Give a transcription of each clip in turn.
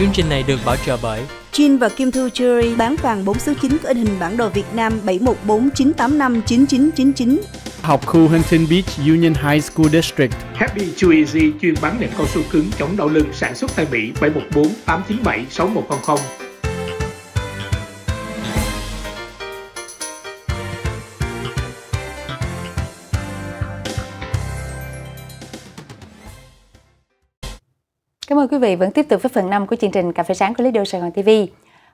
Chương trình này được bảo trợ bởi Jin và Kim Thư Jewelry bán vàng 4 số 9 có in hình bản đồ Việt Nam 7149859999. Học khu Huntington Beach Union High School District. Happy Too Easy chuyên bán nệm cao su cứng chống đau lưng sản xuất tại Mỹ 714 897 6100. Cảm ơn quý vị vẫn tiếp tục với phần 5 của chương trình Cà phê sáng của Đô Sài Gòn TV.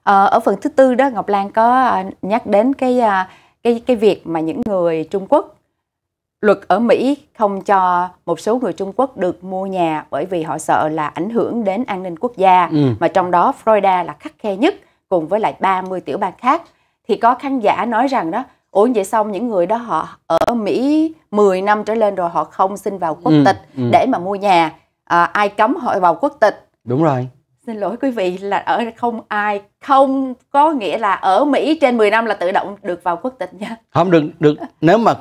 Ờ, ở phần thứ tư đó Ngọc Lan có ờ, nhắc đến cái ờ, cái cái việc mà những người Trung Quốc luật ở Mỹ không cho một số người Trung Quốc được mua nhà bởi vì họ sợ là ảnh hưởng đến an ninh quốc gia ừ. mà trong đó Florida là khắc khe nhất cùng với lại 30 tiểu bang khác thì có khán giả nói rằng đó Ủa vậy xong những người đó họ ở Mỹ 10 năm trở lên rồi họ không xin vào quốc ừ, tịch ừ. để mà mua nhà à, ai cấm họ vào quốc tịch đúng rồi xin lỗi quý vị là ở không ai không có nghĩa là ở Mỹ trên 10 năm là tự động được vào quốc tịch nha không được được nếu mà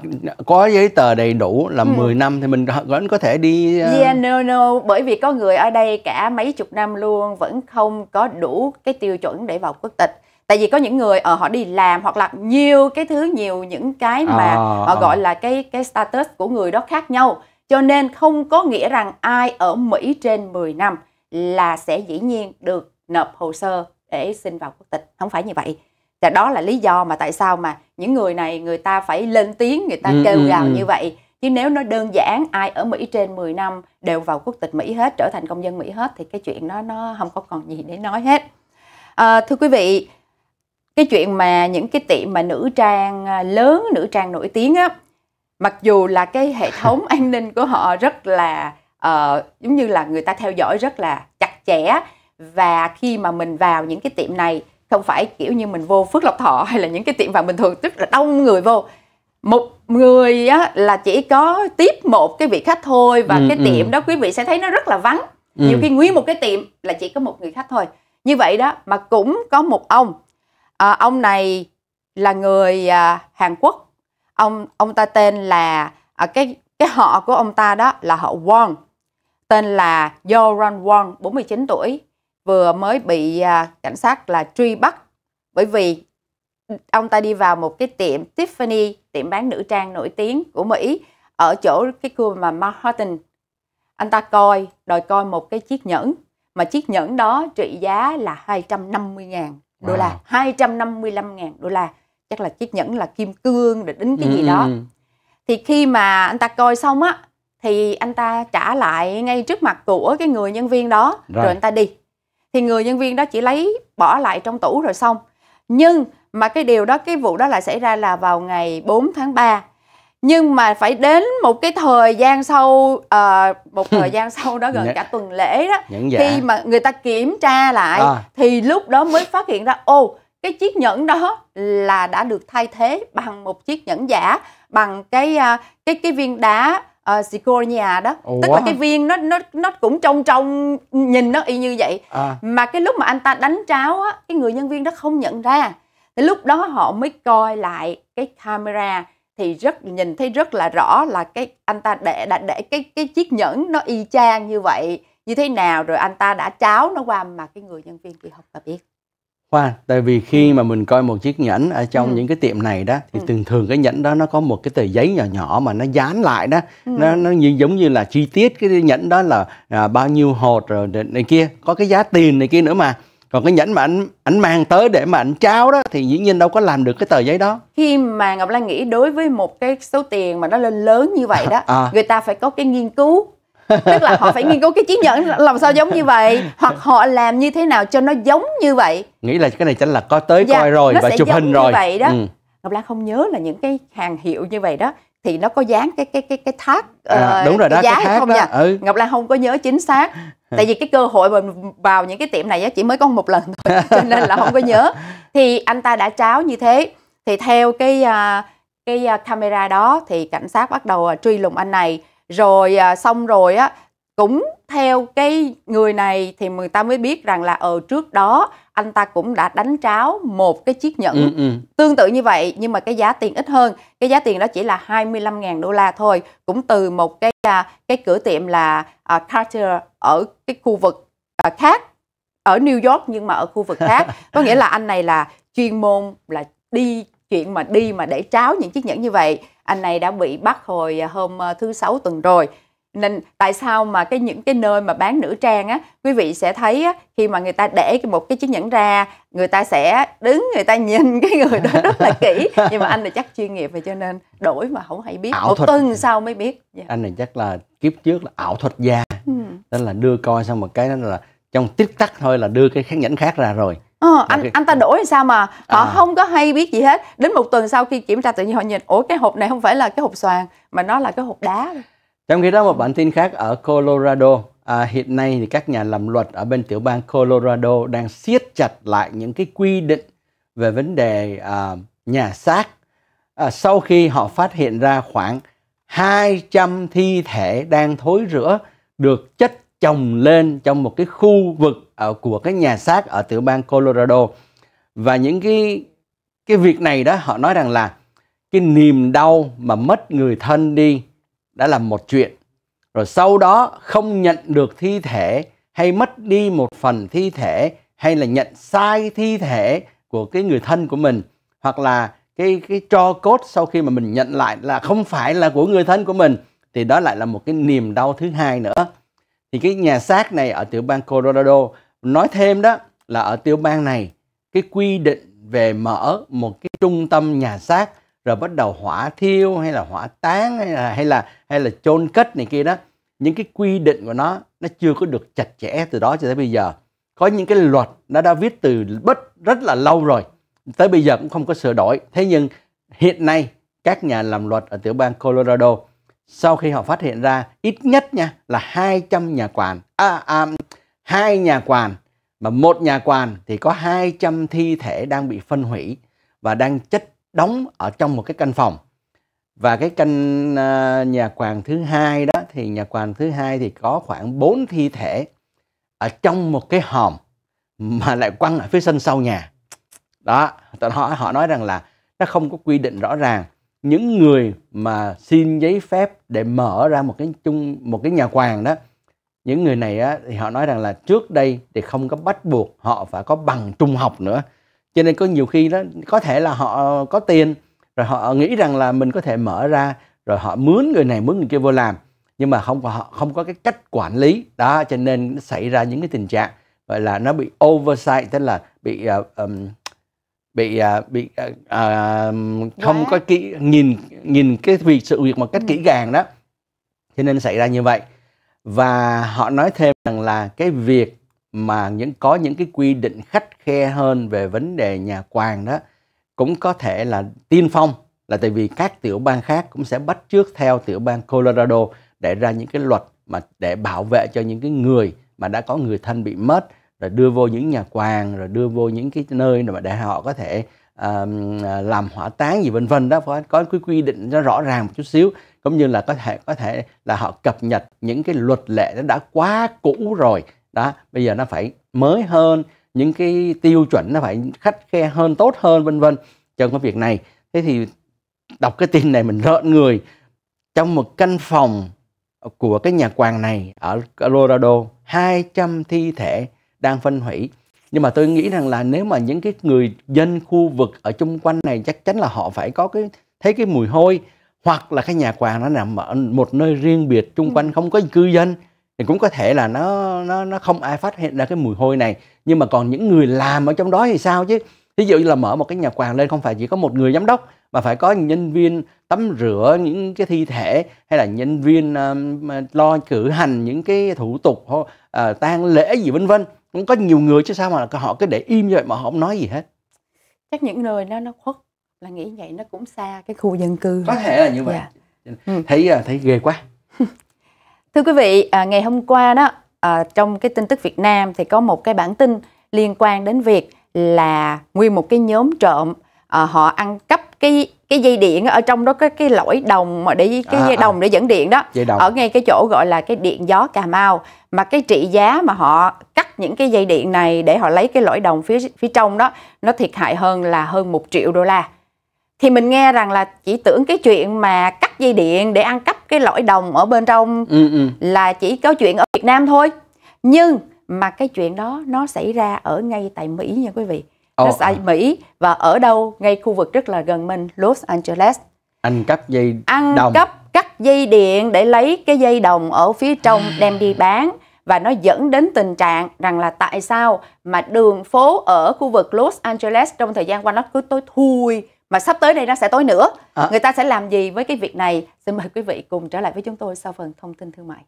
có giấy tờ đầy đủ là ừ. 10 năm thì mình vẫn có thể đi uh... yeah no no bởi vì có người ở đây cả mấy chục năm luôn vẫn không có đủ cái tiêu chuẩn để vào quốc tịch tại vì có những người ở ờ, uh, họ đi làm hoặc là nhiều cái thứ nhiều những cái mà à, họ gọi là cái cái status của người đó khác nhau cho nên không có nghĩa rằng ai ở Mỹ trên 10 năm là sẽ dĩ nhiên được nộp hồ sơ để xin vào quốc tịch. Không phải như vậy. Và đó là lý do mà tại sao mà những người này người ta phải lên tiếng, người ta ừ, kêu ừ, gào ừ, như vậy. Chứ nếu nó đơn giản ai ở Mỹ trên 10 năm đều vào quốc tịch Mỹ hết, trở thành công dân Mỹ hết thì cái chuyện đó nó không có còn gì để nói hết. À, thưa quý vị, cái chuyện mà những cái tiệm mà nữ trang à, lớn, nữ trang nổi tiếng á mặc dù là cái hệ thống an ninh của họ rất là uh, giống như là người ta theo dõi rất là chặt chẽ và khi mà mình vào những cái tiệm này không phải kiểu như mình vô Phước Lộc Thọ hay là những cái tiệm vàng bình thường tức là đông người vô một người á, là chỉ có tiếp một cái vị khách thôi và ừ, cái ừ. tiệm ừ. đó quý vị sẽ thấy nó rất là vắng ừ. nhiều khi nguyên một cái tiệm là chỉ có một người khách thôi như vậy đó mà cũng có một ông à, ông này là người à, Hàn Quốc ông ông ta tên là à, cái cái họ của ông ta đó là họ Wong tên là Yoran Wong 49 tuổi vừa mới bị à, cảnh sát là truy bắt bởi vì ông ta đi vào một cái tiệm Tiffany tiệm bán nữ trang nổi tiếng của Mỹ ở chỗ cái khu mà Manhattan anh ta coi đòi coi một cái chiếc nhẫn mà chiếc nhẫn đó trị giá là 250 000 đô la wow. 255 000 đô la chắc là chiếc nhẫn là kim cương để đính cái ừ. gì đó ừ. thì khi mà anh ta coi xong á thì anh ta trả lại ngay trước mặt của cái người nhân viên đó rồi, rồi anh ta đi thì người nhân viên đó chỉ lấy bỏ lại trong tủ rồi xong nhưng mà cái điều đó cái vụ đó lại xảy ra là vào ngày 4 tháng 3 nhưng mà phải đến một cái thời gian sau uh, một thời gian sau đó gần cả tuần lễ đó khi mà người ta kiểm tra lại à. thì lúc đó mới phát hiện ra ô cái chiếc nhẫn đó là đã được thay thế bằng một chiếc nhẫn giả bằng cái à, cái cái viên đá à, uh, zirconia đó Ủa? tức là cái viên nó nó nó cũng trong trong nhìn nó y như vậy à. mà cái lúc mà anh ta đánh tráo á cái người nhân viên đó không nhận ra thì lúc đó họ mới coi lại cái camera thì rất nhìn thấy rất là rõ là cái anh ta để đã để cái cái chiếc nhẫn nó y chang như vậy như thế nào rồi anh ta đã cháo nó qua mà cái người nhân viên kia không mà biết Khoan, tại vì khi ừ. mà mình coi một chiếc nhẫn ở trong ừ. những cái tiệm này đó thì ừ. thường thường cái nhẫn đó nó có một cái tờ giấy nhỏ nhỏ mà nó dán lại đó, ừ. nó nó như giống như là chi tiết cái nhẫn đó là à, bao nhiêu hột rồi này kia, có cái giá tiền này kia nữa mà. Còn cái nhẫn mà anh anh mang tới để mà anh trao đó thì dĩ nhiên đâu có làm được cái tờ giấy đó. Khi mà Ngọc Lan nghĩ đối với một cái số tiền mà nó lên lớn như vậy đó, à, à. người ta phải có cái nghiên cứu tức là họ phải nghiên cứu cái chiến nhẫn làm sao giống như vậy hoặc họ làm như thế nào cho nó giống như vậy nghĩ là cái này chắc là có tới dạ, coi rồi và chụp hình rồi như vậy đó ừ. ngọc lan không nhớ là những cái hàng hiệu như vậy đó thì nó có dán cái cái cái cái thác à, ờ, đúng rồi cái đó, giá cái thác không đó. nha ừ. ngọc lan không có nhớ chính xác tại vì cái cơ hội mà vào những cái tiệm này chỉ mới có một lần thôi cho nên là không có nhớ thì anh ta đã tráo như thế thì theo cái à, cái à, camera đó thì cảnh sát bắt đầu à, truy lùng anh này rồi à, xong rồi á cũng theo cái người này thì người ta mới biết rằng là ở ờ, trước đó anh ta cũng đã đánh tráo một cái chiếc nhẫn ừ, ừ. tương tự như vậy nhưng mà cái giá tiền ít hơn cái giá tiền đó chỉ là 25.000 đô la thôi cũng từ một cái à, cái cửa tiệm là uh, à, Carter ở cái khu vực uh, khác ở New York nhưng mà ở khu vực khác có nghĩa là anh này là chuyên môn là đi chuyện mà đi mà để tráo những chiếc nhẫn như vậy anh này đã bị bắt hồi à, hôm à, thứ sáu tuần rồi nên tại sao mà cái những cái nơi mà bán nữ trang á quý vị sẽ thấy á, khi mà người ta để một cái chiếc nhẫn ra người ta sẽ đứng người ta nhìn cái người đó rất là kỹ nhưng mà anh là chắc chuyên nghiệp vậy cho nên đổi mà không hay biết ảo một thuật. tuần sau mới biết yeah. Dạ. anh này chắc là kiếp trước là ảo thuật gia ừ. nên là đưa coi xong một cái đó là trong tích tắc thôi là đưa cái khán nhẫn khác ra rồi ờ, anh anh ta đổi làm sao mà họ à. không có hay biết gì hết đến một tuần sau khi kiểm tra tự nhiên họ nhìn ủa cái hộp này không phải là cái hộp xoàn mà nó là cái hộp đá trong khi đó một bản tin khác ở Colorado à, hiện nay thì các nhà làm luật ở bên tiểu bang Colorado đang siết chặt lại những cái quy định về vấn đề à, nhà xác à, sau khi họ phát hiện ra khoảng 200 thi thể đang thối rữa được chất trồng lên trong một cái khu vực ở của cái nhà xác ở tiểu bang Colorado và những cái cái việc này đó họ nói rằng là cái niềm đau mà mất người thân đi đã là một chuyện rồi sau đó không nhận được thi thể hay mất đi một phần thi thể hay là nhận sai thi thể của cái người thân của mình hoặc là cái cái cho cốt sau khi mà mình nhận lại là không phải là của người thân của mình thì đó lại là một cái niềm đau thứ hai nữa thì cái nhà xác này ở tiểu bang Colorado nói thêm đó là ở tiểu bang này cái quy định về mở một cái trung tâm nhà xác rồi bắt đầu hỏa thiêu hay là hỏa táng hay là hay là hay là chôn cất này kia đó những cái quy định của nó nó chưa có được chặt chẽ từ đó cho tới bây giờ có những cái luật nó đã viết từ bất rất là lâu rồi tới bây giờ cũng không có sửa đổi thế nhưng hiện nay các nhà làm luật ở tiểu bang Colorado sau khi họ phát hiện ra ít nhất nha là 200 nhà quản à, à, hai nhà quản mà một nhà quản thì có 200 thi thể đang bị phân hủy và đang chất đóng ở trong một cái căn phòng và cái căn uh, nhà quản thứ hai đó thì nhà quản thứ hai thì có khoảng 4 thi thể ở trong một cái hòm mà lại quăng ở phía sân sau nhà đó họ họ nói rằng là nó không có quy định rõ ràng những người mà xin giấy phép để mở ra một cái chung một cái nhà quàng đó những người này á, thì họ nói rằng là trước đây thì không có bắt buộc họ phải có bằng trung học nữa cho nên có nhiều khi đó có thể là họ có tiền rồi họ nghĩ rằng là mình có thể mở ra rồi họ mướn người này mướn người kia vô làm nhưng mà không có họ không có cái cách quản lý đó cho nên xảy ra những cái tình trạng gọi là nó bị oversight tức là bị uh, um, bị à, bị à, à không có kỹ nhìn nhìn cái việc sự việc một cách ừ. kỹ càng đó cho nên xảy ra như vậy và họ nói thêm rằng là cái việc mà những có những cái quy định khắt khe hơn về vấn đề nhà quan đó cũng có thể là tiên phong là tại vì các tiểu bang khác cũng sẽ bắt trước theo tiểu bang Colorado để ra những cái luật mà để bảo vệ cho những cái người mà đã có người thân bị mất rồi đưa vô những nhà quàng rồi đưa vô những cái nơi mà để họ có thể uh, làm hỏa táng gì vân vân đó phải có cái quy định nó rõ ràng một chút xíu cũng như là có thể có thể là họ cập nhật những cái luật lệ nó đã quá cũ rồi đó bây giờ nó phải mới hơn những cái tiêu chuẩn nó phải khắt khe hơn tốt hơn vân vân trong cái việc này thế thì đọc cái tin này mình rợn người trong một căn phòng của cái nhà quàng này ở Colorado 200 thi thể đang phân hủy nhưng mà tôi nghĩ rằng là nếu mà những cái người dân khu vực ở chung quanh này chắc chắn là họ phải có cái thấy cái mùi hôi hoặc là cái nhà quàng nó nằm ở một nơi riêng biệt chung quanh ừ. không có cư dân thì cũng có thể là nó nó nó không ai phát hiện ra cái mùi hôi này nhưng mà còn những người làm ở trong đó thì sao chứ ví dụ như là mở một cái nhà quàng lên không phải chỉ có một người giám đốc mà phải có nhân viên tắm rửa những cái thi thể hay là nhân viên um, lo cử hành những cái thủ tục uh, tang lễ gì vân vân cũng có nhiều người chứ sao mà là họ cứ để im như vậy mà họ không nói gì hết chắc những người đó nó khuất là nghĩ vậy nó cũng xa cái khu dân cư có thể là như vậy dạ. Ừ. thấy à, thấy ghê quá thưa quý vị à, ngày hôm qua đó à, trong cái tin tức Việt Nam thì có một cái bản tin liên quan đến việc là nguyên một cái nhóm trộm họ ăn cắp cái cái dây điện ở trong đó có cái lõi đồng mà để cái à, dây à. đồng để dẫn điện đó ở ngay cái chỗ gọi là cái điện gió Cà Mau mà cái trị giá mà họ cắt những cái dây điện này để họ lấy cái lõi đồng phía phía trong đó nó thiệt hại hơn là hơn một triệu đô la thì mình nghe rằng là chỉ tưởng cái chuyện mà cắt dây điện để ăn cắp cái lõi đồng ở bên trong ừ, ừ. là chỉ có chuyện ở Việt Nam thôi nhưng mà cái chuyện đó nó xảy ra ở ngay tại Mỹ nha quý vị Los ờ. Angeles Mỹ và ở đâu ngay khu vực rất là gần mình Los Angeles ăn cắp dây ăn đồng. cắp cắt dây điện để lấy cái dây đồng ở phía trong à. đem đi bán và nó dẫn đến tình trạng rằng là tại sao mà đường phố ở khu vực Los Angeles trong thời gian qua nó cứ tối thui mà sắp tới đây nó sẽ tối nữa. À. Người ta sẽ làm gì với cái việc này? Xin mời quý vị cùng trở lại với chúng tôi sau phần thông tin thương mại.